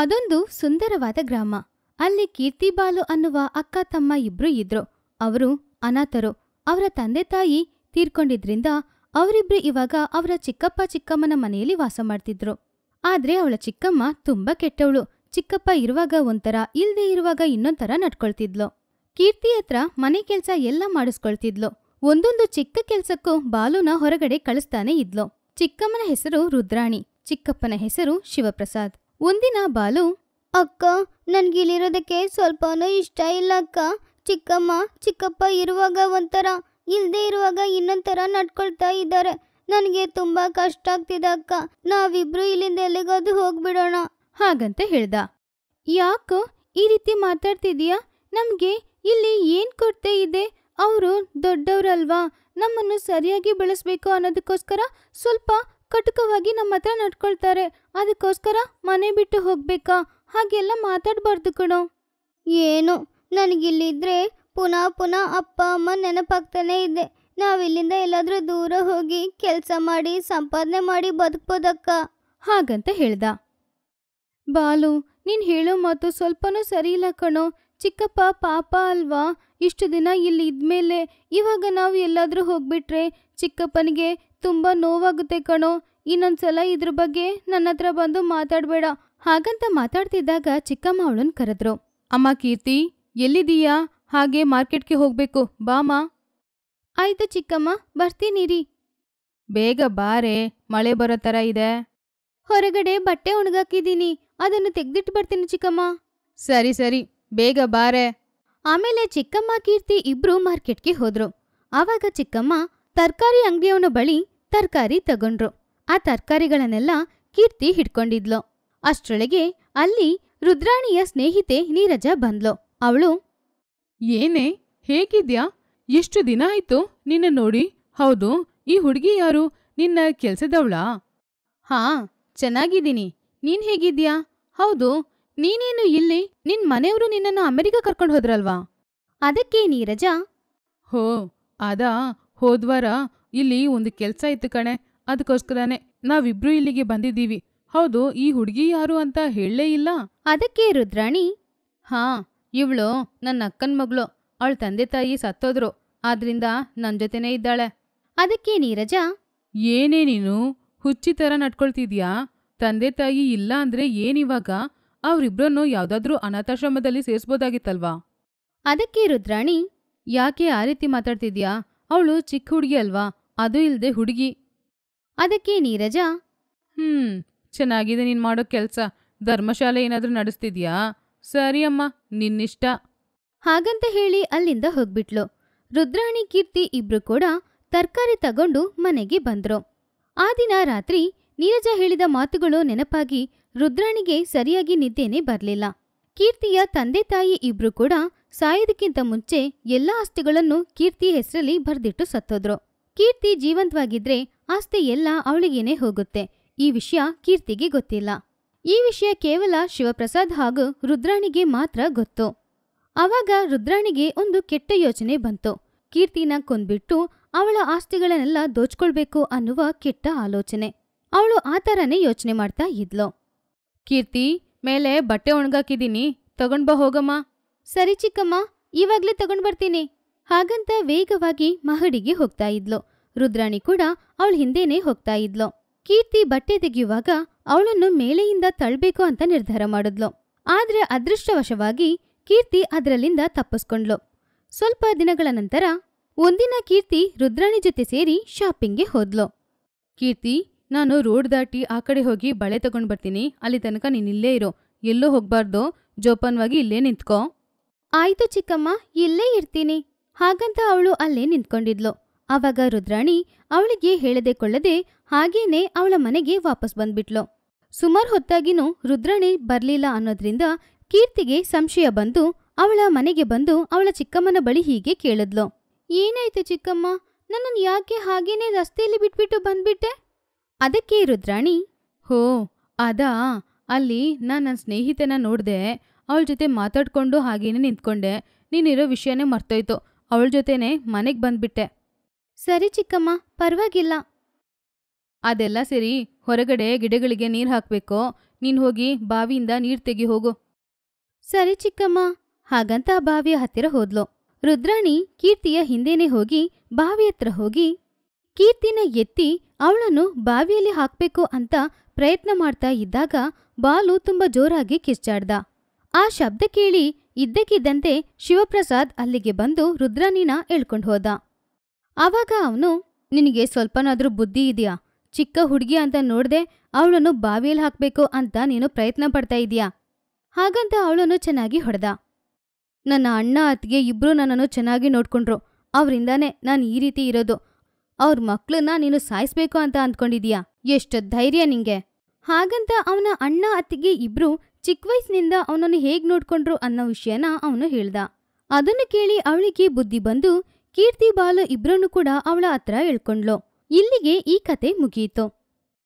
ಅದೊಂದು ಸುಂದರವಾದ ಗ್ರಾಮ ಅಲ್ಲಿ ಕೀರ್ತಿಬಾಲು ಅನ್ನುವ ಅಕ್ಕ ತಮ್ಮ ಇಬ್ರು ಇದ್ರು ಅವರು ಅನಾಥರು ಅವರ ತಂದೆ ತಾಯಿ ತೀರ್ಕೊಂಡಿದ್ರಿಂದ ಅವರಿಬ್ರು ಇವಾಗ ಅವರ ಚಿಕ್ಕಪ್ಪ ಚಿಕ್ಕಮ್ಮನ ಮನೆಯಲ್ಲಿ ವಾಸ ಮಾಡ್ತಿದ್ರು ಆದ್ರೆ ಅವಳ ಚಿಕ್ಕಮ್ಮ ತುಂಬಾ ಕೆಟ್ಟವಳು ಚಿಕ್ಕಪ್ಪ ಇರುವಾಗ ಒಂಥರ ಇಲ್ದೇ ಇರುವಾಗ ಇನ್ನೊಂಥರ ನಡ್ಕೊಳ್ತಿದ್ಲು ಕೀರ್ತಿ ಹತ್ರ ಮನೆ ಕೆಲ್ಸ ಎಲ್ಲ ಮಾಡಿಸ್ಕೊಳ್ತಿದ್ಲು ಒಂದೊಂದು ಚಿಕ್ಕ ಕೆಲ್ಸಕ್ಕೂ ಬಾಲುನ ಹೊರಗಡೆ ಕಳಿಸ್ತಾನೆ ಇದ್ಲು ಚಿಕ್ಕಮ್ಮನ ಹೆಸರು ರುದ್ರಾಣಿ ಚಿಕ್ಕಪ್ಪನ ಹೆಸರು ಶಿವಪ್ರಸಾದ್ ಒಂದಿನ ಬಾಲು ಅಕ್ಕ ನನ್ಗಿಲ್ಲಿರೋದಕ್ಕೆ ಸ್ವಲ್ಪನೂ ಇಷ್ಟ ಇಲ್ಲ ಅಕ್ಕ ಚಿಕ್ಕಮ್ಮ ಚಿಕ್ಕಪ್ಪ ಇರುವಾಗ ಒಂಥರ ಇಲ್ಲದೆ ಇರುವಾಗ ಇನ್ನೊಂಥರ ನಡ್ಕೊಳ್ತಾ ಇದ್ದಾರೆ ನನಗೆ ತುಂಬಾ ಕಷ್ಟ ಆಗ್ತಿದೆ ಅಕ್ಕ ನಾವಿಬ್ರು ಇಲ್ಲಿಂದ ಎಲ್ಲಿಗಾದ್ರೂ ಹೋಗ್ಬಿಡೋಣ ಹಾಗಂತ ಹೇಳ್ದ ಯಾಕ ಈ ರೀತಿ ಮಾತಾಡ್ತಿದೀಯಾ ನಮಗೆ ಇಲ್ಲಿ ಏನು ಕೊರತೆ ಇದೆ ಅವರು ದೊಡ್ಡವರಲ್ವಾ ನಮ್ಮನ್ನು ಸರಿಯಾಗಿ ಬೆಳೆಸ್ಬೇಕು ಅನ್ನೋದಕ್ಕೋಸ್ಕರ ಸ್ವಲ್ಪ ಕಟುಕವಾಗಿ ನಮ್ಮ ಹತ್ರ ನಡ್ಕೊಳ್ತಾರೆ ಅದಕ್ಕೋಸ್ಕರ ಮನೆ ಬಿಟ್ಟು ಹೋಗ್ಬೇಕಾ ಹಾಗೆಲ್ಲ ಮಾತಾಡ್ಬಾರ್ದು ಕಣೋ ಏನು ನನಗಿಲ್ಲಿದ್ರೆ ಪುನಃ ಪುನಃ ಅಪ್ಪ ಅಮ್ಮ ನೆನಪಾಗ್ತಾನೆ ಇದೆ ನಾವಿಲ್ಲಿಂದ ಎಲ್ಲಾದರೂ ದೂರ ಹೋಗಿ ಕೆಲಸ ಮಾಡಿ ಸಂಪಾದನೆ ಮಾಡಿ ಬದುಕ್ಬೋದಕ್ಕ ಹಾಗಂತ ಹೇಳ್ದ ಬಾಲು ನೀನು ಹೇಳೋ ಮಾತು ಸ್ವಲ್ಪನೂ ಸರಿ ಇಲ್ಲ ಕಣೋ ಚಿಕ್ಕಪ್ಪ ಪಾಪ ಅಲ್ವಾ ಇಷ್ಟು ದಿನ ಇಲ್ಲಿ ಇದ್ಮೇಲೆ ಇವಾಗ ನಾವು ಎಲ್ಲಾದರೂ ಹೋಗ್ಬಿಟ್ರೆ ಚಿಕ್ಕಪ್ಪನಿಗೆ ತುಂಬ ನೋವಾಗುತ್ತೆ ಕಣೋ ಇನ್ನೊಂದ್ಸಲ ಇದ್ರ ಬಗ್ಗೆ ನನ್ನ ಹತ್ರ ಬಂದು ಮಾತಾಡ್ಬೇಡ ಹಾಗಂತ ಮಾತಾಡ್ತಿದ್ದಾಗ ಚಿಕ್ಕಮ್ಮ ಅವಳನ್ ಕರೆದ್ರು ಅಮ್ಮ ಕೀರ್ತಿ ಎಲ್ಲಿದೀಯಾ ಹಾಗೆ ಮಾರ್ಕೆಟ್ಗೆ ಹೋಗ್ಬೇಕು ಬಾಮ ಆಯ್ತು ಚಿಕ್ಕಮ್ಮ ಬರ್ತೀನಿರಿ ಬೇಗ ಬಾರೆ ಮಳೆ ಬರೋ ತರ ಇದೆ ಹೊರಗಡೆ ಬಟ್ಟೆ ಒಣಗಾಕಿದ್ದೀನಿ ಅದನ್ನು ತೆಗ್ದಿಟ್ಟು ಬರ್ತೀನಿ ಚಿಕ್ಕಮ್ಮ ಸರಿ ಸರಿ ಬೇಗ ಬಾರೆ ಆಮೇಲೆ ಚಿಕ್ಕಮ್ಮ ಕೀರ್ತಿ ಇಬ್ರು ಮಾರ್ಕೆಟ್ಗೆ ಹೋದ್ರು ಆವಾಗ ಚಿಕ್ಕಮ್ಮ ತರಕಾರಿ ಅಂಗಡಿಯವನ ಬಳಿ ತರಕಾರಿ ತಗೊಂಡ್ರು ಆ ತರಕಾರಿಗಳನ್ನೆಲ್ಲ ಕೀರ್ತಿ ಹಿಡ್ಕೊಂಡಿದ್ಲು ಅಷ್ಟ್ರೊಳಗೆ ಅಲ್ಲಿ ರುದ್ರಾಣಿಯ ಸ್ನೇಹಿತೆ ನೀರಜ ಬಂದ್ಲು ಅವಳು ಏನೇ ಹೇಗಿದ್ಯಾ ಎಷ್ಟು ದಿನ ಆಯ್ತು ನಿನ್ನ ನೋಡಿ ಹೌದು ಈ ಹುಡುಗಿ ಯಾರು ನಿನ್ನ ಕೆಲ್ಸದವಳಾ ಹಾ ಚೆನ್ನಾಗಿದ್ದೀನಿ ನೀನ್ ಹೇಗಿದ್ಯಾ ಹೌದು ನೀನೇನು ಇಲ್ಲಿ ನಿನ್ ಮನೆಯವರು ನಿನ್ನನ್ನು ಅಮೆರಿಕ ಕರ್ಕೊಂಡು ಹೋದ್ರಲ್ವಾ ಅದಕ್ಕೆ ನೀರಜ ಹೋ ಅದ ಹೋದ್ವಾರ ಇಲ್ಲಿ ಒಂದು ಕೆಲಸ ಇತ್ತು ಕಣೆ ಅದಕ್ಕೋಸ್ಕರನೇ ನಾವಿಬ್ರು ಇಲ್ಲಿಗೆ ಬಂದಿದ್ದೀವಿ ಹೌದು ಈ ಹುಡುಗಿ ಯಾರು ಅಂತ ಹೇಳಲೇ ಇಲ್ಲ ಅದಕ್ಕೆ ರುದ್ರಾಣಿ ಹಾ ಇವಳು ನನ್ನ ಅಕ್ಕನ್ ಮಗಳು ಅವಳ ತಂದೆ ತಾಯಿ ಸತ್ತೋದ್ರು ಆದ್ರಿಂದ ನನ್ನ ಜೊತೆನೇ ಇದ್ದಾಳೆ ಅದಕ್ಕೆ ನೀರಜ ಏನೇ ನೀನು ಹುಚ್ಚಿ ತರ ನಡ್ಕೊಳ್ತಿದ್ಯಾ ತಂದೆ ತಾಯಿ ಇಲ್ಲ ಅಂದ್ರೆ ಏನಿವಾಗ ಅವರಿಬ್ಬರನ್ನು ಯಾವುದಾದ್ರೂ ಅನಾಥಾಶ್ರಮದಲ್ಲಿ ಸೇರ್ಸ್ಬೋದಾಗಿತ್ತಲ್ವಾ ಅದಕ್ಕೆ ರುದ್ರಾಣಿ ಯಾಕೆ ಆ ರೀತಿ ಮಾತಾಡ್ತಿದ್ಯಾ ಅವಳು ಚಿಕ್ಕ ಹುಡುಗಿ ಅಲ್ವಾ ಅದು ಇಲ್ಲದೆ ಹುಡುಗಿ ಅದಕ್ಕೆ ನೀರಜ ಹ್ಮ್ ಚೆನ್ನಾಗಿದೆ ನೀನ್ ಮಾಡೋ ಕೆಲ್ಸ ಧರ್ಮಶಾಲೆ ಏನಾದ್ರೂ ನಡೆಸ್ತಿದ್ಯಾ ಸರಿ ಅಮ್ಮ ನಿನ್ನಿಷ್ಟ ಹಾಗಂತ ಹೇಳಿ ಅಲ್ಲಿಂದ ಹೋಗ್ಬಿಟ್ಲು ರುದ್ರಾಣಿ ಕೀರ್ತಿ ಇಬ್ರು ಕೂಡ ತರಕಾರಿ ತಗೊಂಡು ಮನೆಗೆ ಬಂದ್ರು ಆ ದಿನ ರಾತ್ರಿ ನೀರಜ ಹೇಳಿದ ಮಾತುಗಳು ನೆನಪಾಗಿ ರುದ್ರಾಣಿಗೆ ಸರಿಯಾಗಿ ನಿದ್ದೇನೆ ಬರಲಿಲ್ಲ ಕೀರ್ತಿಯ ತಂದೆ ತಾಯಿ ಇಬ್ರು ಕೂಡ ಸಾಯೋದಕ್ಕಿಂತ ಮುಂಚೆ ಎಲ್ಲಾ ಆಸ್ತಿಗಳನ್ನು ಕೀರ್ತಿ ಹೆಸರಲ್ಲಿ ಬರ್ದಿಟ್ಟು ಸತ್ತೋದ್ರು ಕೀರ್ತಿ ಜೀವಂತವಾಗಿದ್ರೆ ಆಸ್ತಿ ಎಲ್ಲ ಅವಳಿಗೇನೆ ಹೋಗುತ್ತೆ ಈ ವಿಷಯ ಕೀರ್ತಿಗೆ ಗೊತ್ತಿಲ್ಲ ಈ ವಿಷಯ ಕೇವಲ ಶಿವಪ್ರಸಾದ್ ಹಾಗೂ ರುದ್ರಾಣಿಗೆ ಮಾತ್ರ ಗೊತ್ತು ಆವಾಗ ರುದ್ರಾಣಿಗೆ ಒಂದು ಕೆಟ್ಟ ಯೋಚನೆ ಬಂತು ಕೀರ್ತಿನ ಕೊಂದ್ಬಿಟ್ಟು ಅವಳ ಆಸ್ತಿಗಳನ್ನೆಲ್ಲ ದೋಚ್ಕೊಳ್ಬೇಕು ಅನ್ನುವ ಕೆಟ್ಟ ಆಲೋಚನೆ ಅವಳು ಆ ಥರನೇ ಯೋಚನೆ ಮಾಡ್ತಾ ಇದ್ಲು ಕೀರ್ತಿ ಮೇಲೆ ಬಟ್ಟೆ ಒಣಗಾಕಿದ್ದೀನಿ ತಗೊಂಡ್ಬ ಹೋಗಮ್ಮ ಸರಿ ಚಿಕ್ಕಮ್ಮ ಇವಾಗ್ಲೇ ತಗೊಂಡ್ಬರ್ತೀನಿ ಹಾಗಂತ ವೇಗವಾಗಿ ಮಹಡಿಗೆ ಹೋಗ್ತಾ ಇದ್ಲು ರುದ್ರಾಣಿ ಕೂಡ ಅವಳ ಹಿಂದೇನೆ ಹೋಗ್ತಾ ಇದ್ಲು ಕೀರ್ತಿ ಬಟ್ಟೆ ತೆಗೆಯುವಾಗ ಅವಳನ್ನು ಮೇಲೆಯಿಂದ ತಳ್ಬೇಕು ಅಂತ ನಿರ್ಧಾರ ಮಾಡಿದ್ಲು ಆದ್ರೆ ಅದೃಷ್ಟವಶವಾಗಿ ಕೀರ್ತಿ ಅದರಲ್ಲಿಂದ ತಪ್ಪಿಸ್ಕೊಂಡ್ಲು ಸ್ವಲ್ಪ ದಿನಗಳ ನಂತರ ಒಂದಿನ ಕೀರ್ತಿ ರುದ್ರಾಣಿ ಜೊತೆ ಸೇರಿ ಶಾಪಿಂಗ್ಗೆ ಹೋದ್ಲು ಕೀರ್ತಿ ನಾನು ರೋಡ್ ದಾಟಿ ಆ ಕಡೆ ಹೋಗಿ ಬಳೆ ತಗೊಂಡು ಬರ್ತೀನಿ ಅಲ್ಲಿ ತನಕ ನೀನಿಲ್ಲೇ ಇರೋ ಎಲ್ಲೂ ಹೋಗ್ಬಾರ್ದು ಜೋಪಾನವಾಗಿ ಇಲ್ಲೇ ನಿಂತ್ಕೋ ಆಯ್ತು ಚಿಕ್ಕಮ್ಮ ಇಲ್ಲೇ ಇರ್ತೀನಿ ಹಾಗಂತ ಅವಳು ಅಲ್ಲೇ ನಿಂತ್ಕೊಂಡಿದ್ಲು ಅವಾಗ ರುದ್ರಾಣಿ ಅವಳಿಗೆ ಹೇಳದೆ ಕೊಳ್ಳದೆ ಹಾಗೇನೆ ಅವಳ ಮನೆಗೆ ವಾಪಸ್ ಬಂದ್ಬಿಟ್ಲು ಸುಮಾರು ಹೊತ್ತಾಗಿನೂ ರುದ್ರಾಣಿ ಬರಲಿಲ್ಲ ಅನ್ನೋದ್ರಿಂದ ಕೀರ್ತಿಗೆ ಸಂಶಯ ಬಂದು ಅವಳ ಮನೆಗೆ ಬಂದು ಅವಳ ಚಿಕ್ಕಮ್ಮನ ಬಳಿ ಹೀಗೆ ಕೇಳಿದ್ಲು ಏನಾಯ್ತು ಚಿಕ್ಕಮ್ಮ ನನ್ನನ್ನು ಯಾಕೆ ಹಾಗೇನೆ ರಸ್ತೆಯಲ್ಲಿ ಬಿಟ್ಬಿಟ್ಟು ಬಂದ್ಬಿಟ್ಟೆ ಅದಕ್ಕೆ ರುದ್ರಾಣಿ ಹೋ ಅದಾ ಅಲ್ಲಿ ನಾನು ನನ್ನ ಸ್ನೇಹಿತನ ನೋಡಿದೆ ಅವಳ ಜೊತೆ ಮಾತಾಡ್ಕೊಂಡು ಹಾಗೇನೆ ನಿಂತ್ಕೊಂಡೆ ನೀನಿರೋ ವಿಷಯನೇ ಮರ್ತೋಯ್ತು ಅವಳ ಜೊತೆನೆ ಮನೆಗೆ ಬಂದ್ಬಿಟ್ಟೆ ಸರಿ ಚಿಕ್ಕಮ್ಮ ಪರವಾಗಿಲ್ಲ ಅದೆಲ್ಲ ಸರಿ ಹೊರಗಡೆ ಗಿಡಗಳಿಗೆ ನೀರು ಹಾಕಬೇಕು ನೀನು ಹೋಗಿ ಬಾವಿಯಿಂದ ನೀರು ತೆಗಿ ಹೋಗು ಸರಿ ಚಿಕ್ಕಮ್ಮ ಹಾಗಂತ ಬಾವಿಯ ಹತ್ತಿರ ಹೋದ್ಲು ರುದ್ರಾಣಿ ಕೀರ್ತಿಯ ಹಿಂದೆನೇ ಹೋಗಿ ಬಾವಿ ಹತ್ರ ಹೋಗಿ ಕೀರ್ತಿನ ಎತ್ತಿ ಅವಳನ್ನು ಬಾವಿಯಲ್ಲಿ ಹಾಕಬೇಕು ಅಂತ ಪ್ರಯತ್ನ ಮಾಡ್ತಾ ಇದ್ದಾಗ ಬಾಲು ತುಂಬ ಜೋರಾಗಿ ಕಿಚ್ಚಾಡ್ದ ಆ ಶಬ್ದ ಕೇಳಿ ಇದ್ದಕ್ಕಿದ್ದಂತೆ ಶಿವಪ್ರಸಾದ್ ಅಲ್ಲಿಗೆ ಬಂದು ರುದ್ರನೀನ ಎಳ್ಕೊಂಡು ಹೋದ ಆವಾಗ ಅವನು ನಿನಗೆ ಸ್ವಲ್ಪನಾದ್ರೂ ಬುದ್ಧಿ ಇದೆಯಾ ಚಿಕ್ಕ ಹುಡುಗಿ ಅಂತ ನೋಡ್ದೆ ಅವಳನ್ನು ಬಾವಿಯಲ್ಲಿ ಹಾಕ್ಬೇಕು ಅಂತ ನೀನು ಪ್ರಯತ್ನ ಪಡ್ತಾ ಇದೀಯಾ ಹಾಗಂತ ಅವಳನ್ನು ಚೆನ್ನಾಗಿ ಹೊಡೆದ ನನ್ನ ಅಣ್ಣ ಅತ್ತಿಗೆ ಇಬ್ಬರು ನನ್ನನ್ನು ಚೆನ್ನಾಗಿ ನೋಡ್ಕೊಂಡ್ರು ಅವರಿಂದಾನೇ ನಾನು ಈ ರೀತಿ ಇರೋದು ಅವ್ರ ಮಕ್ಳನ್ನ ನೀನು ಸಾಯಿಸ್ಬೇಕು ಅಂತ ಅಂದ್ಕೊಂಡಿದೀಯಾ ಎಷ್ಟು ಧೈರ್ಯ ನಿಂಗೆ ಹಾಗಂತ ಅವನ ಅಣ್ಣ ಅತ್ತಿಗೆ ಇಬ್ರು ಚಿಕ್ಕ ವಯಸ್ಸಿನಿಂದ ಅವನನ್ನು ಹೇಗೆ ನೋಡ್ಕೊಂಡ್ರು ಅನ್ನೋ ವಿಷಯನ ಅವನು ಹೇಳ್ದ ಅದನ್ನು ಕೇಳಿ ಅವಳಿಗೆ ಬುದ್ಧಿ ಬಂದು ಕೀರ್ತಿ ಬಾಲು ಇಬ್ಬರನ್ನು ಕೂಡ ಅವಳ ಹತ್ರ ಹೇಳ್ಕೊಂಡ್ಲು ಇಲ್ಲಿಗೆ ಈ ಕತೆ ಮುಗಿಯಿತು